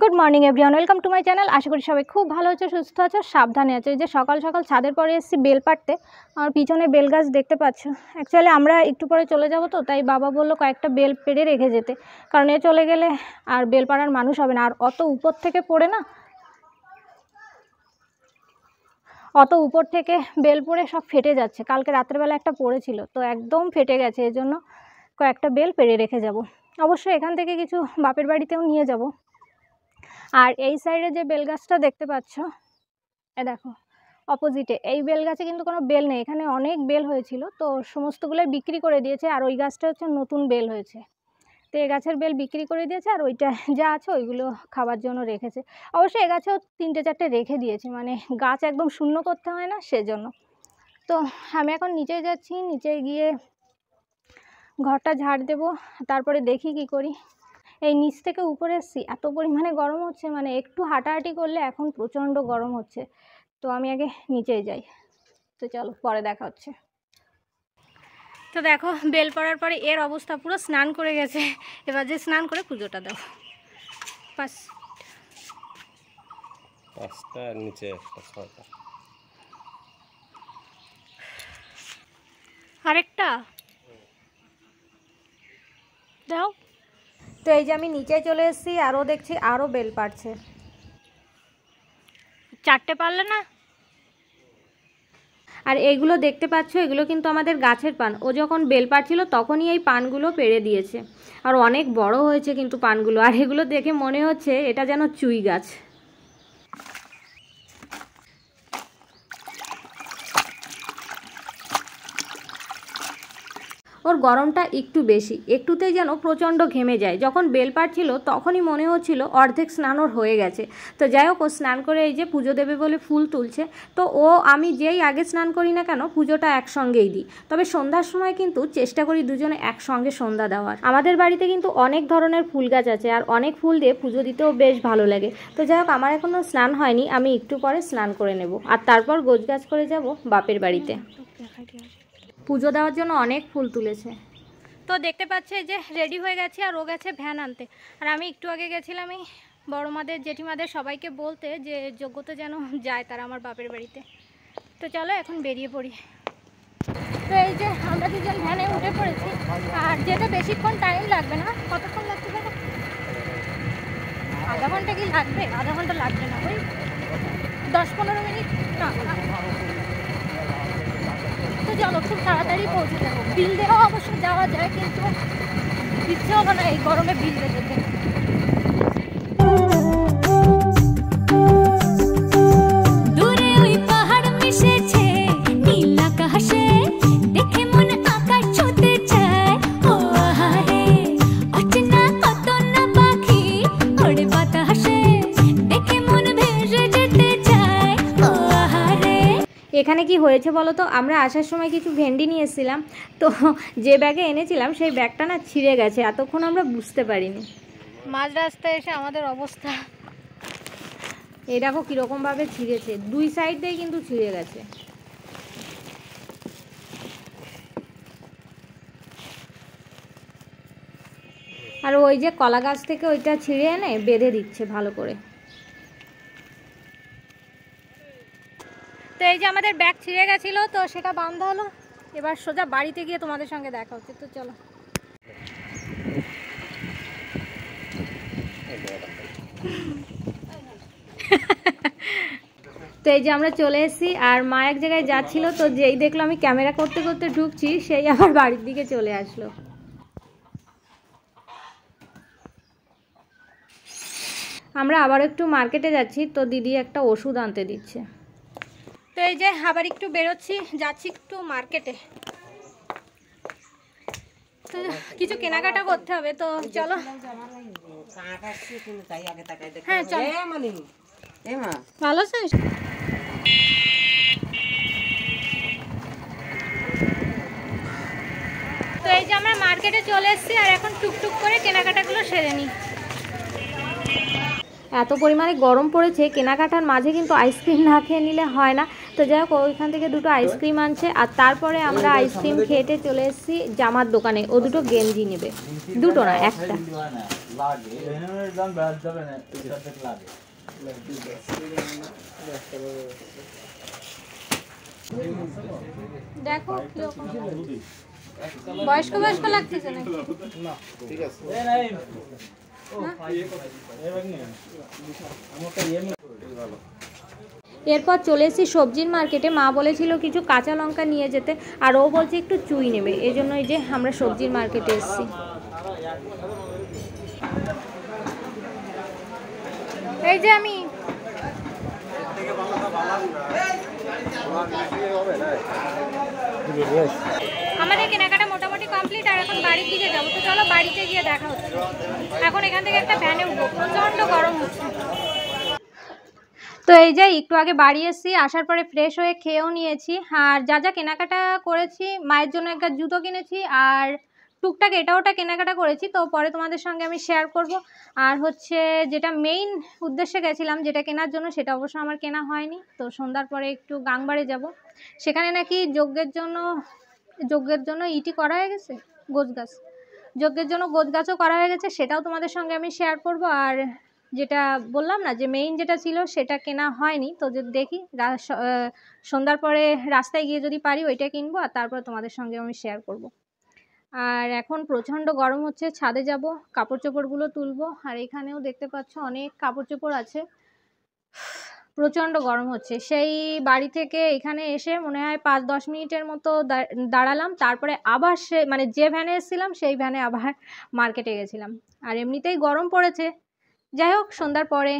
Good morning everyone welcome to my channel আশা করি সবাই খুব ভালো আছো সুস্থ আছো সাবধানে আছো যে সকাল সকাল ছাদের পরে এসেছি বেল পাড়তে আমার পিছনে বেল গাছ দেখতে পাচ্ছ অ্যাকচুয়ালি আমরা একটু পরে চলে যাব তো তাই বাবা বললো কয়েকটা বেল পেড়ে রেখে যেতে কারণ এ চলে গেলে আর বেল পাড়ার মানুষ হবে না আর অত উপর থেকে পড়ে না অত উপর থেকে বেল পড়ে সব ফেটে যাচ্ছে কালকে রাত্রেবেলা একটা পড়েছিল তো একদম ফেটে গেছে এজন্য কয়েকটা বেল পেড়ে রেখে যাব অবশ্যই এখান থেকে কিছু বাপের বাড়িতেও নিয়ে যাব আর এই সাইডে যে বেল গাছটা দেখতে পাচ্ছ এ দেখো অপোজিটে এই বেল গাছে কিন্তু কোনো বেল নেই এখানে অনেক বেল হয়েছিল তো সমস্তগুলো বিক্রি করে দিয়েছে আর ওই গাছটা হচ্ছে নতুন বেল হয়েছে তো এ গাছের বেল বিক্রি করে দিয়েছে আর ওইটা যা আছে ওইগুলো খাওয়ার জন্য রেখেছে অবশ্যই এ গাছেও তিনটে চারটে রেখে দিয়েছে মানে গাছ একদম শূন্য করতে হয় না সেজন্য তো আমি এখন নিচে যাচ্ছি নিচে গিয়ে ঘরটা ঝাড় দেব তারপরে দেখি কি করি এই নিচ থেকে উপরে এসছি এত পরিমাণে গরম হচ্ছে মানে একটু হাঁটাহাঁটি করলে এখন প্রচণ্ড গরম হচ্ছে তো আমি আগে নিচে যাই তো চলো পরে দেখা হচ্ছে তো দেখো বেল পড়ার পরে এর অবস্থা পুরো স্নান করে গেছে এবার যে স্নান করে পুজোটা দাও নিচে আরেকটা দাও তো এই যে আমি নিচে চলে এসেছি আরও দেখছি আরও বেল পাড়ছে চারটে পারলে না আর এগুলো দেখতে পাচ্ছ এগুলো কিন্তু আমাদের গাছের পান ও যখন বেল পাড়ছিল তখনই এই পানগুলো পেড়ে দিয়েছে আর অনেক বড় হয়েছে কিন্তু পানগুলো আর এগুলো দেখে মনে হচ্ছে এটা যেন চুই গাছ ওর গরমটা একটু বেশি একটুতেই যেন প্রচণ্ড ঘেমে যায় যখন বেল পাড়ছিল তখনই মনে হচ্ছিল অর্ধেক স্নান ওর হয়ে গেছে তো যাই হোক ও স্নান করে এই যে পুজো দেবে বলে ফুল তুলছে তো ও আমি যেই আগে স্নান করি না কেন পুজোটা একসঙ্গেই দিই তবে সন্ধ্যার সময় কিন্তু চেষ্টা করি দুজনে একসঙ্গে সন্ধ্যা দেওয়ার আমাদের বাড়িতে কিন্তু অনেক ধরনের ফুল গাছ আছে আর অনেক ফুল দিয়ে পুজো দিতেও বেশ ভালো লাগে তো যাই হোক আমার এখনও স্নান হয়নি আমি একটু পরে স্নান করে নেব আর তারপর গোছ গাছ করে যাব বাপের বাড়িতে পুজো দেওয়ার জন্য অনেক ফুল তুলেছে তো দেখতে পাচ্ছে যে রেডি হয়ে গেছে আর ও গেছে ভ্যান আনতে আর আমি একটু আগে গেছিলাম এই বড়মাদের জেঠিমাদের সবাইকে বলতে যে যোগ্যতা যেন যায় তারা আমার বাপের বাড়িতে তো চলো এখন বেরিয়ে পড়ি তো এই যে আমরা দুজন ভ্যানে উঠে পড়েছি আর যেটা বেশিক্ষণ টাইম লাগবে না কতক্ষণ লাগছে দাদা আধা ঘন্টা কি লাগবে আধা ঘন্টা লাগবে না ওই দশ পনেরো মিনিট না তো চলো খুব তাড়াতাড়ি পৌঁছে যাবো বিল দেওয়া অবশ্য যাওয়া যায় কিন্তু ইচ্ছেও হবে না এই গরমে বিল যেতে কি হয়েছে বলো তো আমরা আসার সময় কিছু ভেন্ডি নিয়ে এসেছিলাম তো যে ব্যাগে এনেছিলাম সেই ব্যাগটা না ছিঁড়ে গেছে এতক্ষণ আমরা বুঝতে পারিনি মাঝ রাস্তায় এসে আমাদের অবস্থা এই দেখো কীরকমভাবে ছিঁড়েছে দুই সাইড দিয়ে কিন্তু ছিঁড়ে গেছে আর ওই যে কলা গাছ থেকে ওইটা ছিঁড়ে এনে বেঁধে দিচ্ছে ভালো করে এই যে আমাদের ব্যাগ ছিঁড়ে গেছিলো তো সেটা বান্ধ হলো এবার সোজা বাড়িতে গিয়ে তোমাদের সঙ্গে দেখা হচ্ছে তো চলো তো এই যে আমরা চলে এসেছি আর মা এক জায়গায় যাচ্ছিল তো যেই দেখলো আমি ক্যামেরা করতে করতে ঢুকছি সেই আবার বাড়ির দিকে চলে আসলো আমরা আবার একটু মার্কেটে যাচ্ছি তো দিদি একটা ওষুধ আনতে দিচ্ছে তো এই যে আবার একটু বেরোচ্ছি যাচ্ছি একটু মার্কেটে তো কিছু কেনাকাটা করতে হবে তো হ্যাঁ, চলো ভালো আছিস তো এই যে আমরা মার্কেটে চলে এসেছি আর এখন টুকটুক করে কেনাকাটাগুলো সেরে নিই এত পরিমাণে গরম পড়েছে কেনাকাটার মাঝে কিন্তু আইসক্রিম না খেয়ে নিলে হয় না তো যাই হোক ওইখান থেকে দুটো আইসক্রিম আনছে আর তারপরে আমরা আইসক্রিম খেটে চলে এসেছি জামার দোকানে ও দুটো গেঞ্জি নেবে দুটো না একটা দেখো বয়স্ক বয়স্ক লাগতেছে না ঠিক আছে এরপর চলে এসেছি সবজির মার্কেটে মা বলেছিল কিছু কাঁচা লঙ্কা নিয়ে যেতে আর ও বলছে একটু চুই নেবে এই জন্যই যে আমরা সবজির মার্কেটে এসেছি এই যে আমি আমাদের কেনাকাটা মোটামুটি কমপ্লিট আর এখন বাড়ির দিকে যাবো তো চলো বাড়িতে গিয়ে দেখা হচ্ছে এখন এখান থেকে একটা ভ্যানে উঠবো প্রচণ্ড গরম হচ্ছে তো এই যে একটু আগে বাড়ি এসেছি আসার পরে ফ্রেশ হয়ে খেয়েও নিয়েছি আর যা যা কেনাকাটা করেছি মায়ের জন্য একটা জুতো কিনেছি আর টুকটাক এটা ওটা কেনাকাটা করেছি তো পরে তোমাদের সঙ্গে আমি শেয়ার করব আর হচ্ছে যেটা মেইন উদ্দেশ্যে গেছিলাম যেটা কেনার জন্য সেটা অবশ্য আমার কেনা হয়নি তো সন্ধ্যার পরে একটু গাংবাড়ে যাব সেখানে নাকি যজ্ঞের জন্য যজ্ঞের জন্য ইটি করা হয়ে গেছে গোছ গাছ যজ্ঞের জন্য গোছ গাছও করা হয়ে গেছে সেটাও তোমাদের সঙ্গে আমি শেয়ার করব আর যেটা বললাম না যে মেইন যেটা ছিল সেটা কেনা হয়নি তো যদি দেখি সন্ধ্যার পরে রাস্তায় গিয়ে যদি পারি ওইটা কিনবো আর তারপর তোমাদের সঙ্গে আমি শেয়ার করব। আর এখন প্রচণ্ড গরম হচ্ছে ছাদে যাব কাপড় চোপড়গুলো তুলবো আর এখানেও দেখতে পাচ্ছ অনেক কাপড় চোপড় আছে প্রচণ্ড গরম হচ্ছে সেই বাড়ি থেকে এখানে এসে মনে হয় পাঁচ দশ মিনিটের মতো দাঁড়ালাম তারপরে আবার সে মানে যে ভ্যানে এসেছিলাম সেই ভ্যানে আবার মার্কেটে গেছিলাম আর এমনিতেই গরম পড়েছে যাই হোক সন্ধ্যার পরে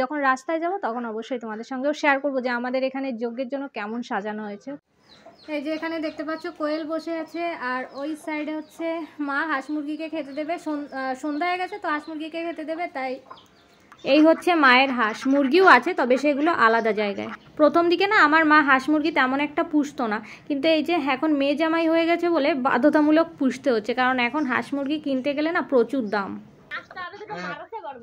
যখন রাস্তায় যাব তখন অবশ্যই তোমাদের সঙ্গেও শেয়ার করব যে আমাদের এখানে যজ্ঞের জন্য কেমন সাজানো হয়েছে এই যে এখানে দেখতে পাচ্ছ কোয়েল বসে আছে আর ওই সাইডে হচ্ছে মা হাঁস মুরগিকে খেতে দেবে সন্ধ্যা হয়ে গেছে তো হাঁস মুরগিকে খেতে দেবে তাই এই হচ্ছে মায়ের হাঁস মুরগিও আছে তবে সেগুলো আলাদা জায়গায় প্রথম দিকে না আমার মা হাঁস মুরগি তেমন একটা পুষতো না কিন্তু এই যে এখন মেয়ে জামাই হয়ে গেছে বলে বাধ্যতামূলক পুষতে হচ্ছে কারণ এখন হাঁস মুরগি কিনতে গেলে না প্রচুর দাম হ্যাঁ। হ্যাঁ,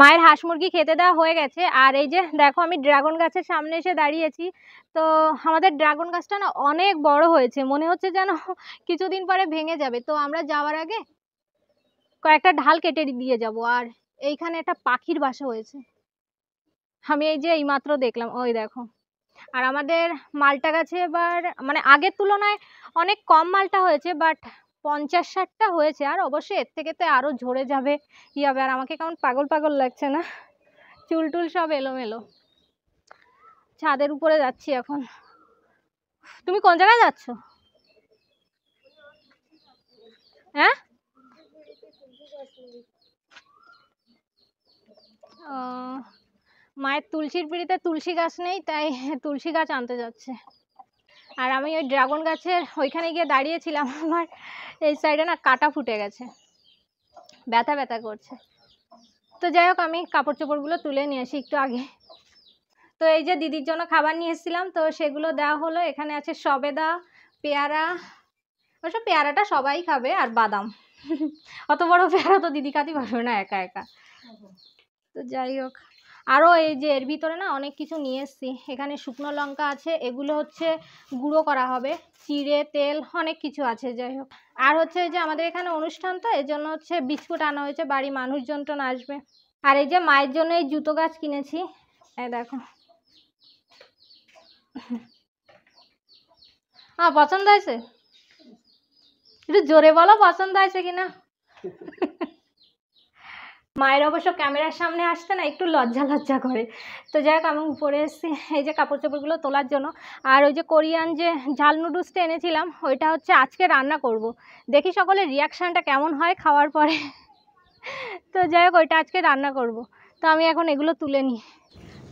মায়ের হাঁস মুরগি খেতে দেওয়া হয়ে গেছে আর এই যে দেখো আমি ড্রাগন গাছের সামনে এসে দাঁড়িয়েছি তো আমাদের ড্রাগন গাছটা না অনেক বড় হয়েছে মনে হচ্ছে যেন কিছুদিন পরে ভেঙে যাবে তো আমরা যাওয়ার আগে কয়েকটা ঢাল কেটে দিয়ে যাব আর এইখানে একটা পাখির বাসা হয়েছে আমি এই যে এইমাত্র দেখলাম ওই দেখো আর আমাদের মালটা গাছে এবার মানে আগের তুলনায় অনেক কম মালটা হয়েছে বাট পঞ্চাশ ষাটটা হয়েছে আর অবশ্যই এর থেকে তো আরও ঝরে যাবে ই হবে আর আমাকে কেমন পাগল পাগল লাগছে না চুল টুল সব এলোমেলো ছাদের উপরে যাচ্ছি এখন তুমি কোন জায়গায় যাচ্ছ হ্যাঁ ও মায়ের তুলসীর পিড়িতে তুলসী গাছ নেই তাই তুলসী গাছ আনতে যাচ্ছে আর আমি ওই ড্রাগন গাছের ওইখানে গিয়ে দাঁড়িয়েছিলাম আমার এই সাইডে না কাটা ফুটে গেছে ব্যথা ব্যথা করছে তো যাই হোক আমি কাপড় চোপড়গুলো তুলে নিয়ে আসি একটু আগে তো এই যে দিদির জন্য খাবার নিয়ে এসেছিলাম তো সেগুলো দেওয়া হলো এখানে আছে সবেদা পেয়ারা অবশ্য পেয়ারাটা সবাই খাবে আর বাদাম অত বড় পেয়ারা তো দিদি কাতি পারবে না একা একা তো যাই হোক আরও এই যে এর ভিতরে না অনেক কিছু নিয়ে এসছি এখানে শুকনো লঙ্কা আছে এগুলো হচ্ছে গুঁড়ো করা হবে চিড়ে তেল অনেক কিছু আছে যাই হোক আর হচ্ছে যে আমাদের এখানে অনুষ্ঠান তো এই জন্য হচ্ছে বিস্কুট আনা হয়েছে বাড়ি টন আসবে আর এই যে মায়ের জন্য এই জুতো গাছ কিনেছি এই দেখো হ্যাঁ পছন্দ হয়েছে একটু জোরে বলো পছন্দ হয়েছে কিনা মায়ের অবশ্য ক্যামেরার সামনে আসতে না একটু লজ্জা লজ্জা করে তো যাই হোক আমি উপরে এসে এই যে কাপড় চোপড়গুলো তোলার জন্য আর ওই যে কোরিয়ান যে ঝাল নুডলসটা এনেছিলাম ওইটা হচ্ছে আজকে রান্না করব। দেখি সকলের রিয়াকশানটা কেমন হয় খাওয়ার পরে তো যাই হোক ওইটা আজকে রান্না করব। তো আমি এখন এগুলো তুলে নিই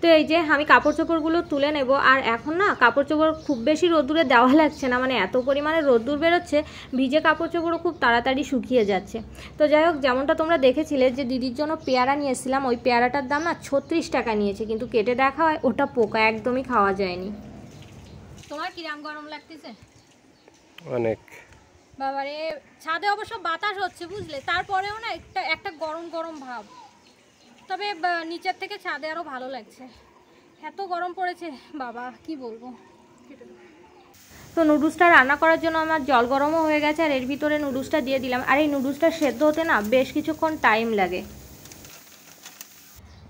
তো এই যে আমি কাপড় চোপড়গুলো তুলে নেব আর এখন না কাপড় চোপড় খুব বেশি রোদ্দুরে দেওয়া লাগছে না মানে এত পরিমাণে রোদ্দুর বেরোচ্ছে ভিজে কাপড় চোপড়ও খুব তাড়াতাড়ি শুকিয়ে যাচ্ছে তো যাই হোক যেমনটা তোমরা দেখেছিলে যে দিদির জন্য পেয়ারা নিয়েছিলাম ওই পেয়ারাটার দাম না ছত্রিশ টাকা নিয়েছে কিন্তু কেটে দেখা হয় ওটা পোকা একদমই খাওয়া যায়নি তোমার কিরাম গরম লাগতেছে অনেক বাবারে ছাদে অবশ্য বাতাস হচ্ছে বুঝলে তারপরেও না একটা একটা গরম গরম ভাব তবে নিচের থেকে ছাদে আরও ভালো লাগছে এত গরম পড়েছে বাবা কি বলবো তো নুডলসটা রান্না করার জন্য আমার জল গরমও হয়ে গেছে আর এর ভিতরে নুডলসটা দিয়ে দিলাম আর এই নুডলসটা সেদ্ধ হতে না বেশ কিছুক্ষণ টাইম লাগে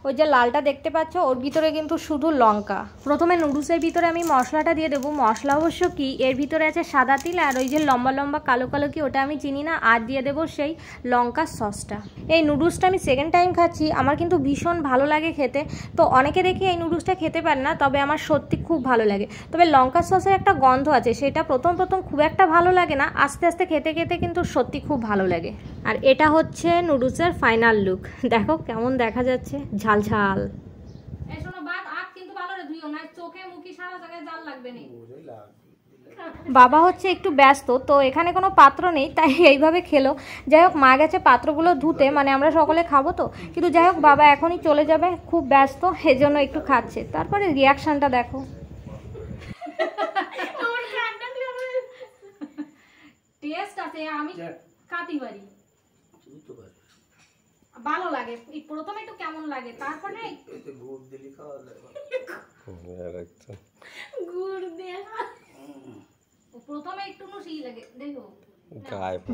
ওই যে লালটা দেখতে পাচ্ছ ওর ভিতরে কিন্তু শুধু লঙ্কা প্রথমে নুডলসের ভিতরে আমি মশলাটা দিয়ে দেবো মশলা অবশ্য কি এর ভিতরে আছে সাদা তিল আর ওই যে লম্বা লম্বা কালো কালো কি ওটা আমি চিনি না আর দিয়ে দেবো সেই লঙ্কার সসটা এই নুডলসটা আমি সেকেন্ড টাইম খাচ্ছি আমার কিন্তু ভীষণ ভালো লাগে খেতে তো অনেকে দেখি এই নুডলসটা খেতে পারে না তবে আমার সত্যি খুব ভালো লাগে তবে লঙ্কা সসের একটা গন্ধ আছে সেটা প্রথম প্রথম খুব একটা ভালো লাগে না আস্তে আস্তে খেতে খেতে কিন্তু সত্যি খুব ভালো লাগে আর এটা হচ্ছে নুডলসের ফাইনাল লুক দেখো কেমন দেখা যাচ্ছে ঝাল ঝাল ঝাল বাবা হচ্ছে একটু ব্যস্ত তো এখানে কোনো পাত্র নেই তাই এইভাবে খেলো যাই হোক মা গেছে পাত্রগুলো ধুতে মানে আমরা সকলে খাবো তো কিন্তু যাই হোক বাবা এখনই চলে যাবে খুব ব্যস্ত এজন্য একটু খাচ্ছে তারপরে রিয়াকশানটা দেখো আমি কাতি পারি ভালো লাগে প্রথমে একটু কেমন লাগে তারপরে গুড় দিলি খাওয়া যাবে গুড় দেওয়া প্রথমে একটু সেই লাগে দেখো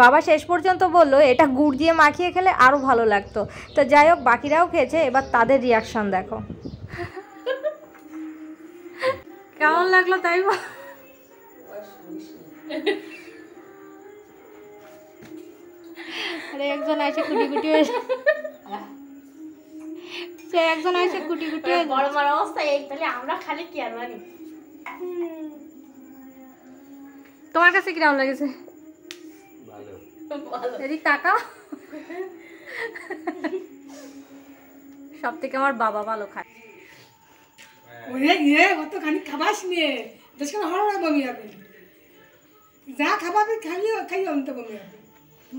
বাবা শেষ পর্যন্ত বলল এটা গুড় দিয়ে মাখিয়ে খেলে আরো ভালো লাগতো তো যাই হোক বাকিরাও খেয়েছে এবার তাদের রিয়াকশন দেখো কেমন লাগলো তাই আরে একজন আইসে কুটি কুটি হয়ে সে একজন আইসে কুটি কুটি হয়ে বড় বড় অবস্থা এই তাহলে আমরা খালি কি আর মানি তোমার কাছে কিরকম লাগেছে ভালো এদিক তাকা সব থেকে আমার বাবা ভালো খায় ওরে গিয়ে অত খানি খাবাস নিয়ে দেশখানে হড় বমি হবে যা খাবাবি খাইও খাইও অন্ত বমি হবে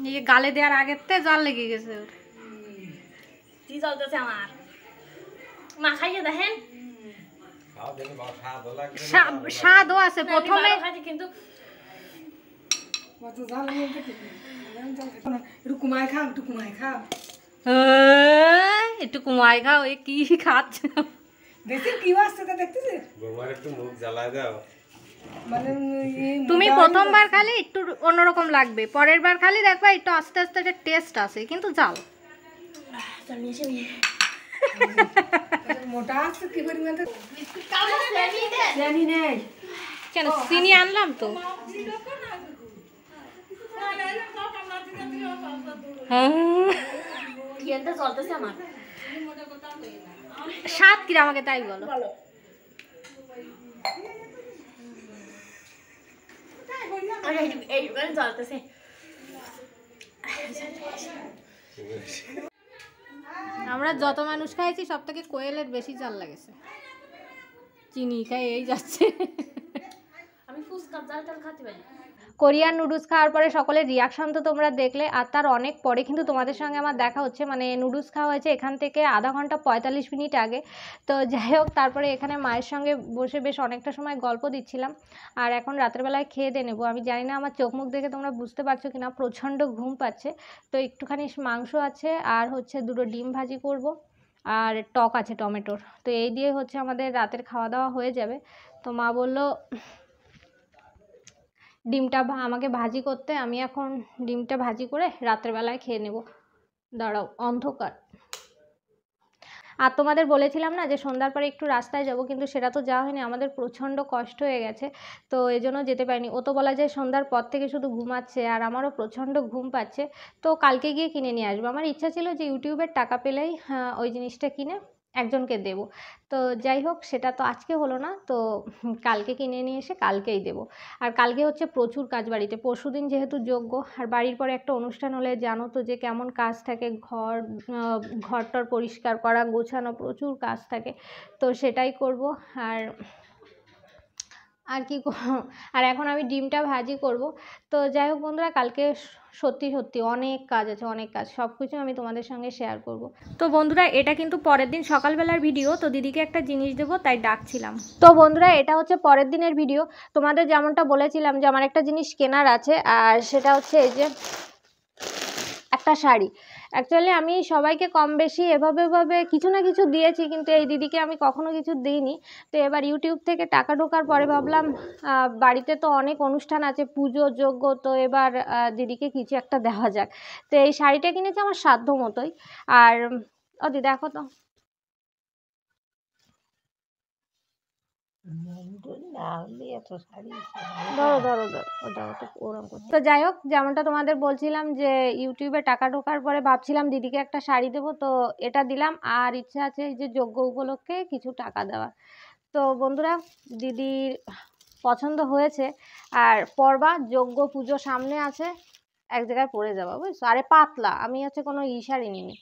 এই গালে দেওয়ার আগের তে জল লেগে গেছে ওর কি চলতেছে আমার মা খাইয়ে দেখেন স্বাদও আছে প্রথমে কিন্তু একটু খাও এ কি খাচ্ছে দেখছি কি আসছে দেখতেছে একটু মুখ জ্বালায় দাও মানে তুমি প্রথমবার খালে একটু অন্যরকম লাগবে পরের বার খালি দেখবে একটু আস্তে আস্তে একটা টেস্ট আছে কিন্তু যাও কেন চিনি আনলাম তো সাত কিরা আমাকে তাই বলো আমরা যত মানুষ খাইছি সব থেকে কোয়েলের বেশি চাল লাগেছে চিনি খাই এই যাচ্ছে আমি ফুচকা জাল টাল খাতে পারি কোরিয়ান নুডলস খাওয়ার পরে সকলের রিয়াকশান তো তোমরা দেখলে আর তার অনেক পরে কিন্তু তোমাদের সঙ্গে আমার দেখা হচ্ছে মানে নুডলস খাওয়া হয়েছে এখান থেকে আধা ঘন্টা পঁয়তাল্লিশ মিনিট আগে তো যাই হোক তারপরে এখানে মায়ের সঙ্গে বসে বেশ অনেকটা সময় গল্প দিচ্ছিলাম আর এখন রাত্রেবেলায় খেয়ে দিয়ে নেবো আমি জানি না আমার চোখ মুখ দেখে তোমরা বুঝতে পারছো কি না প্রচণ্ড ঘুম পাচ্ছে তো একটুখানি মাংস আছে আর হচ্ছে দুটো ডিম ভাজি করব আর টক আছে টমেটোর তো এই দিয়ে হচ্ছে আমাদের রাতের খাওয়া দাওয়া হয়ে যাবে তো মা বললো ডিমটা আমাকে ভাজি করতে আমি এখন ডিমটা ভাজি করে রাত্রেবেলায় খেয়ে নেব দাঁড়াও অন্ধকার আর তোমাদের বলেছিলাম না যে সন্ধ্যার পরে একটু রাস্তায় যাব কিন্তু সেটা তো যাওয়া হয়নি আমাদের প্রচণ্ড কষ্ট হয়ে গেছে তো এজন্য যেতে পারিনি ও তো বলা যায় সন্ধ্যার পর থেকে শুধু ঘুমাচ্ছে আর আমারও প্রচণ্ড ঘুম পাচ্ছে তো কালকে গিয়ে কিনে নিয়ে আসবো আমার ইচ্ছা ছিল যে ইউটিউবের টাকা পেলেই হ্যাঁ, ওই জিনিসটা কিনে একজনকে দেব তো যাই হোক সেটা তো আজকে হলো না তো কালকে কিনে নিয়ে এসে কালকেই দেব আর কালকে হচ্ছে প্রচুর কাজ বাড়িতে পরশু দিন যেহেতু যোগ্য আর বাড়ির পরে একটা অনুষ্ঠান হলে জানো তো যে কেমন কাজ থাকে ঘর টর পরিষ্কার করা গোছানো প্রচুর কাজ থাকে তো সেটাই করব আর আর কি আর এখন আমি ডিমটা ভাজি করব তো যাই হোক বন্ধুরা কালকে সত্যি সত্যি অনেক কাজ আছে অনেক কাজ সব কিছু আমি তোমাদের সঙ্গে শেয়ার করব তো বন্ধুরা এটা কিন্তু পরের দিন সকালবেলার ভিডিও তো দিদিকে একটা জিনিস দেবো তাই ডাকছিলাম তো বন্ধুরা এটা হচ্ছে পরের দিনের ভিডিও তোমাদের যেমনটা বলেছিলাম যে আমার একটা জিনিস কেনার আছে আর সেটা হচ্ছে এই যে একটা শাড়ি অ্যাকচুয়ালি আমি সবাইকে কম বেশি এভাবে এভাবে কিছু না কিছু দিয়েছি কিন্তু এই দিদিকে আমি কখনো কিছু দিইনি তো এবার ইউটিউব থেকে টাকা ঢোকার পরে ভাবলাম বাড়িতে তো অনেক অনুষ্ঠান আছে পুজো যোগ্য তো এবার দিদিকে কিছু একটা দেওয়া যাক তো এই শাড়িটা কিনেছি আমার সাধ্য মতোই আর অদি দেখো তো তো যাই হোক যেমনটা তোমাদের বলছিলাম যে ইউটিউবে টাকা ঢোকার পরে ভাবছিলাম দিদিকে একটা শাড়ি দেবো তো এটা দিলাম আর ইচ্ছা আছে যে যোগ্য উপলক্ষে কিছু টাকা দেওয়ার তো বন্ধুরা দিদির পছন্দ হয়েছে আর পরবা যোগ্য পুজো সামনে আছে এক জায়গায় পরে যাবো বুঝছো আরে পাতলা আমি হচ্ছে কোনো ই শাড়ি নিইনি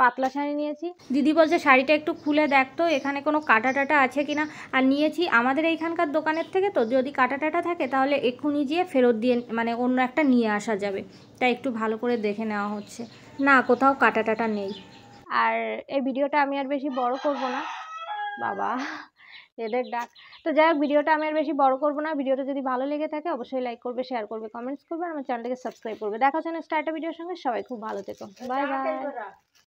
পাতলা শাড়ি নিয়েছি দিদি বলছে শাড়িটা একটু খুলে দেখতো এখানে কোনো কাটা টাটা আছে না আর নিয়েছি আমাদের এইখানকার দোকানের থেকে তো যদি কাটা টাটা থাকে তাহলে এক্ষুনি যেয়ে ফেরত দিয়ে মানে অন্য একটা নিয়ে আসা যাবে তাই একটু ভালো করে দেখে নেওয়া হচ্ছে না কোথাও কাটা টাটা নেই আর এই ভিডিওটা আমি আর বেশি বড় করব না বাবা এদের ডাক তো যাই হোক ভিডিওটা আমি আর বেশি বড় করবো না ভিডিওটা যদি ভালো লেগে থাকে অবশ্যই লাইক করবে শেয়ার করবে কমেন্টস করবে আমার চ্যানেলটাকে সাবস্ক্রাইব করবে দেখা হচ্ছে নেক্সট একটা ভিডিওর সঙ্গে সবাই খুব ভালো থেকো বাই বাই